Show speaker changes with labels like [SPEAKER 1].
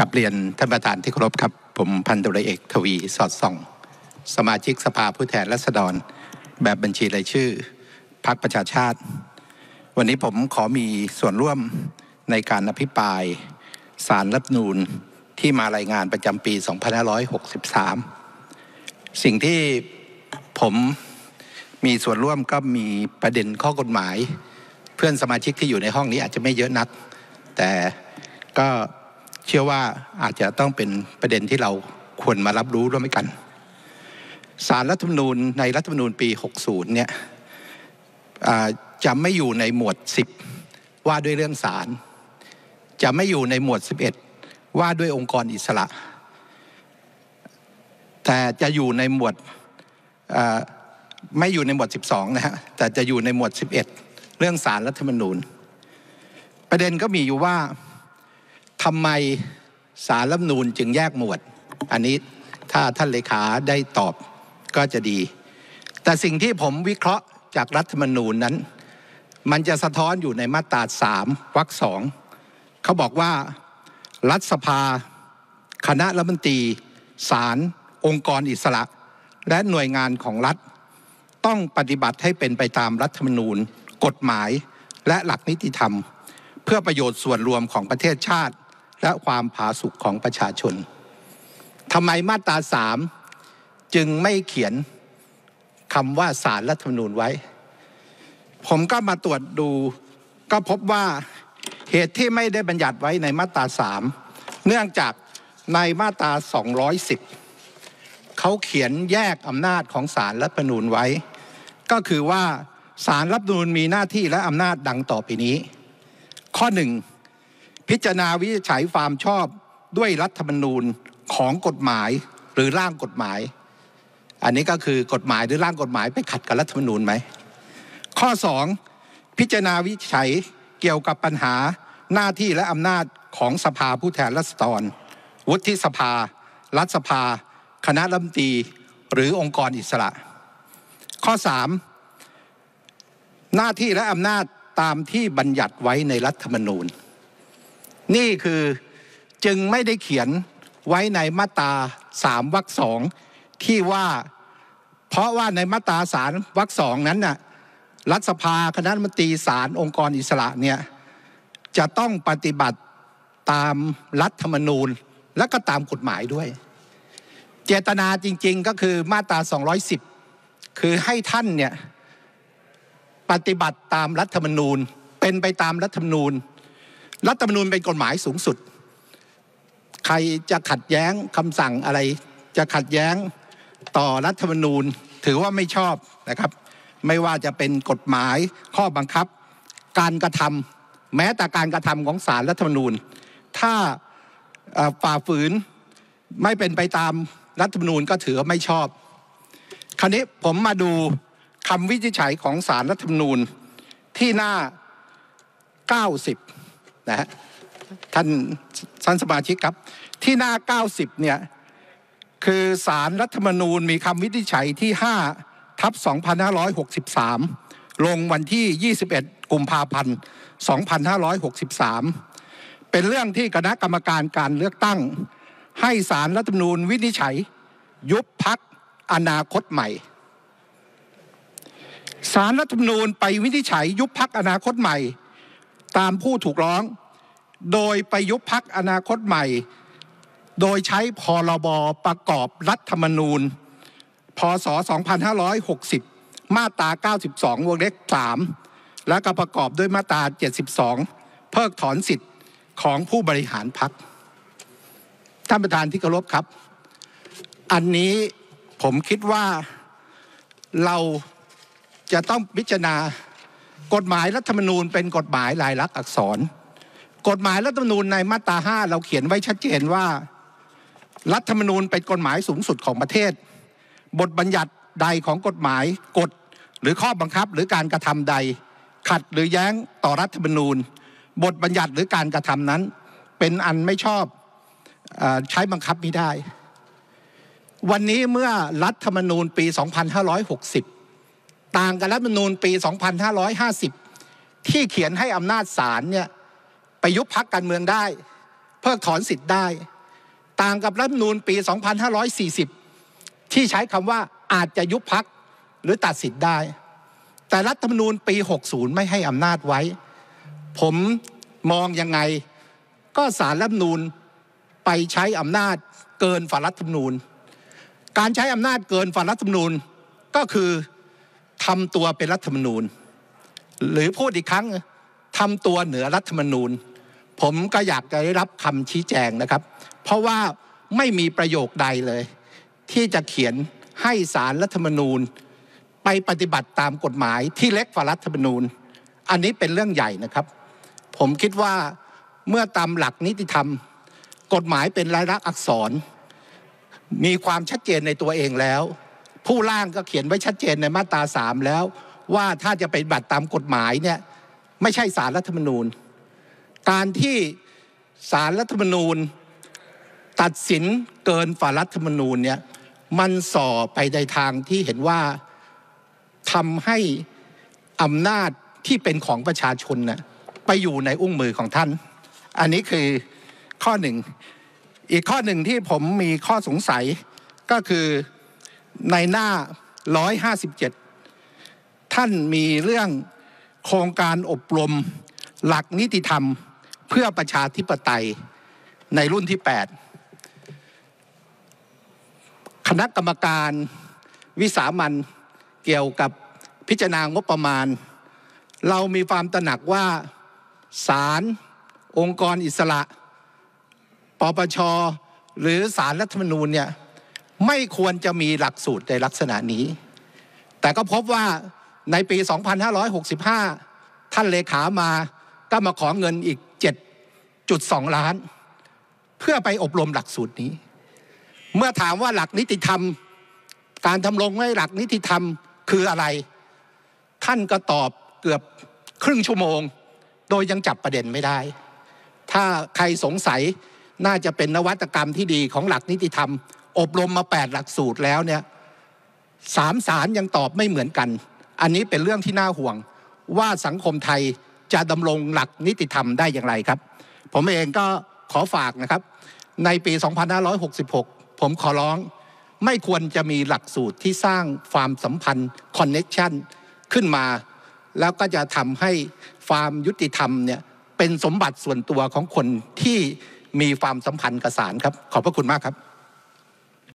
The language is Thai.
[SPEAKER 1] กับเรียนท่านประธานที่เคารพครับ ผมพันตุรเอกทวี สอดส่อง สมาชิกสภาผู้แทนราษฎรแบบบัญชีรายชื่อ พรรคประชาชาติ วันนี้ผมขอมีส่วนร่วมในการอภิปราย สารรับนูนที่มารายงานประจำปี 2563 สิ่งที่ผมมีส่วนร่วมก็มีประเด็นข้อกฎหมาย เพื่อนสมาชิกที่อยู่ในห้องนี้อาจจะไม่เยอะนักแต่ก็เชื่อว่าอาจจะต้องเป็นประเด็นที่เราควรมารับรู้ร่วมกัน สารรัฐธรรมนูญในรัฐธรรมนูญปี 60 เนี่ยจะไม่อยู่ในหมวด 10 ว่าด้วยเรื่องสาร จะไม่อยู่ในหมวด 11 ว่าด้วยองค์กรอิสระ แต่จะอยู่ในหมวดไม่อยู่ในหมวด 12 นะฮะ แต่จะอยู่ในหมวด 11 เรื่องสารรัฐธรรมนูญ ประเด็นก็มีอยู่ว่าทำไมสารรัฐนูลจึงแยกหมวด อันนี้ถ้าท่านเลขาได้ตอบก็จะดี แต่สิ่งที่ผมวิเคราะห์จากรัฐธรรมนูญนั้น มันจะสะท้อนอยู่ในมาตราสามวรรคสองเขาบอกว่ารัฐสภา คณะรัฐมนตรีศาลองค์กรอิสระ และหน่วยงานของรัฐ ต้องปฏิบัติให้เป็นไปตามรัฐธรรมนูญ กฎหมายและหลักนิติธรรม เพื่อประโยชน์ส่วนรวมของประเทศชาติและความผาสุกของประชาชน ทำไมมาตราสามจึงไม่เขียนคำว่าสารรัฐธรรมนูญไว้ ผมก็มาตรวจดู ก็พบว่าเหตุที่ไม่ได้บัญญัติไว้ในมาตราสามเนื่องจากในมาตรา210เขาเขียนแยกอำนาจของสารรัฐธรรมนูญไว้ ก็คือว่าสารรัฐธรรมนูญมีหน้าที่และอำนาจดังต่อไปนี้ ข้อหนึ่งพิจารณาวิจัยความชอบด้วยรัฐธรรมนูญของกฎหมายหรือร่างกฎหมาย อันนี้ก็คือกฎหมายหรือร่างกฎหมายไปขัดกับรัฐธรรมนูญไหมข้อ 2 พิจารณาวิจัยเกี่ยวกับปัญหาหน้าที่และอำนาจของสภาผู้แทนราษฎรวุฒิสภา รัฐสภา คณะรัฐมนตรีหรือองค์กรอิสระ ข้อ 3 หน้าที่และอำนาจตามที่บัญญัติไว้ในรัฐธรรมนูญนี่คือจึงไม่ได้เขียนไว้ในมาตราสามวรสองที่ว่าเพราะว่าในมาตราสารวรสองนั้นน่ะรัฐสภาคณะมนตรีสารองค์กรอิสระเนี่ยจะต้องปฏิบัติตามรัฐธรรมนูญและก็ตามกฎหมายด้วย เจตนาจริงๆก็คือมาตรา210 คือให้ท่านเนี่ย ปฏิบัติตามรัฐธรรมนูญเป็นไปตามรัฐธรรมนูญรัฐธรรมนูนเป็นกฎหมายสูงสุด ใครจะขัดแย้งคำสั่งอะไร จะขัดแย้งต่อรัฐธรรมนูญถือว่าไม่ชอบนะครับ ไม่ว่าจะเป็นกฎหมายข้อบังคับ การกระทำแม้แต่การกระทำของสารรัฐธรรมนูญ ถ้าฝ่าฝืนไม่เป็นไปตามรัฐธรรมนูญก็ถือว่าไม่ชอบ คราวนี้ผมมาดูคำวิจัยของสารรัฐธรรมนูญที่หน้า 90นะฮะท่านท่านสมาชิกครับที่หน้า90เนี่ยคือสารรัฐธรรมนูญมีคำวินิจฉัยที่5ทับ2563 ลงวันที่ 21กุมภาพันธ์2563 เป็นเรื่องที่คณะกรรมการการเลือกตั้ง ให้สารรัฐธรรมนูญวินิจฉัยยุบพักอนาคตใหม่สารรัฐธรรมนูญไปวินิจฉัยยุบพักอนาคตใหม่ตามผู้ถูกร้อง โดยไปยุบพักอนาคตใหม่ โดยใช้พรบประกอบรัฐธรรมนูญ พศ 2560 มาตรา 92 วงเล็ก3และก็ประกอบด้วยมาตรา 72 เพิกถอนสิทธิ์ของผู้บริหารพักท่านประธานที่เคารพครับ อันนี้ผมคิดว่าเราจะต้องพิจารณากฎหมายรัฐธรรมนูญ เป็นกฎหมายลายลักษณ์อักษร กฎหมายรัฐธรรมนูญในมาตราห้าเราเขียนไว้ชัดเจนว่า รัฐธรรมนูญเป็นกฎหมายสูงสุดของประเทศ บทบัญญัติใดของกฎหมายกฎหรือข้อบังคับหรือการกระทำใด ขัดหรือแย้งต่อรัฐธรรมนูญ บทบัญญัติหรือการกระทำนั้นเป็นอันไม่ชอบใช้บังคับไม่ได้ วันนี้เมื่อรัฐธรรมนูญปี 2560ต่างกับรัฐมนูลปี 2550 ที่เขียนให้อำนาจศาลเนี่ยไปยุบพักการเมืองได้ เพิกถอนสิทธิ์ได้ ต่างกับรัฐมนูลปี 2540 ที่ใช้คำว่าอาจจะยุบพักหรือตัดสิทธิ์ได้ แต่รัฐธรรมนูญปี 60 ไม่ให้อำนาจไว้ ผมมองยังไง ก็สารรัฐธรรมนูญไปใช้อำนาจเกินฝ่ารัฐธรรมนูญ การใช้อำนาจเกินฝ่ารัฐธรรมนูญก็คือทำตัวเป็นรัฐมนูลหรือพูดอีกครั้งทำตัวเหนือรัฐมนูลผมก็อยากจะได้รับคำชี้แจงนะครับ เพราะว่าไม่มีประโยคใดเลย ที่จะเขียนให้สารรัฐมนูญ ไปปฏิบัติตามกฎหมายที่เล็กกว่ารัฐมนูญ อันนี้เป็นเรื่องใหญ่นะครับ ผมคิดว่าเมื่อตามหลักนิติธรรม กฎหมายเป็นรายลักษณ์อักษร มีความชัดเจนในตัวเองแล้วผู้ร่างก็เขียนไว้ชัดเจนในมาตราสามแล้วว่าถ้าจะเป็นบัตรตามกฎหมายเนี่ยไม่ใช่สารรัฐธรรมนูญ การที่สารรัฐธรรมนูญตัดสินเกินฝ่ารัฐธรรมนูญเนี่ยมันส่อไปในทางที่เห็นว่าทำให้อำนาจที่เป็นของประชาชนนะไปอยู่ในอุ้งมือของท่าน อันนี้คือข้อหนึ่งอีกข้อหนึ่งที่ผมมีข้อสงสัยก็คือในหน้า 157 ท่านมีเรื่องโครงการอบรมหลักนิติธรรมเพื่อประชาธิปไตยในรุ่นที่ 8 คณะกรรมการวิสามันเกี่ยวกับพิจารณางบประมาณ เรามีความตระหนักว่าศาลองค์กรอิสระปปชหรือศาลรัฐธรรมนูญเนี่ยไม่ควรจะมีหลักสูตรในลักษณะนี้ แต่ก็พบว่าในปี 2565 ท่านเลขามาก็มาขอเงินอีก 7.2 ล้าน เพื่อไปอบรมหลักสูตรนี้ เมื่อถามว่าหลักนิติธรรม การทำลงให้หลักนิติธรรมคืออะไร ท่านก็ตอบเกือบครึ่งชั่วโมง โดยยังจับประเด็นไม่ได้ ถ้าใครสงสัยน่าจะเป็นนวัตกรรมที่ดีของหลักนิติธรรมอบรมมา 8 หลักสูตรแล้วเนี่ยสามสารยังตอบไม่เหมือนกัน อันนี้เป็นเรื่องที่น่าห่วงว่าสังคมไทยจะดำรงหลักนิติธรรมได้อย่างไรครับ ผมเองก็ขอฝากนะครับ ในปี 2566 ผมขอร้อง ไม่ควรจะมีหลักสูตรที่สร้างความสัมพันธ์คอนเน็ชันขึ้นมา แล้วก็จะทำให้ความยุติธรรมเนี่ยเป็นสมบัติส่วนตัวของคนที่มีความสัมพันธ์กับสารครับ ขอบพระคุณมากครับ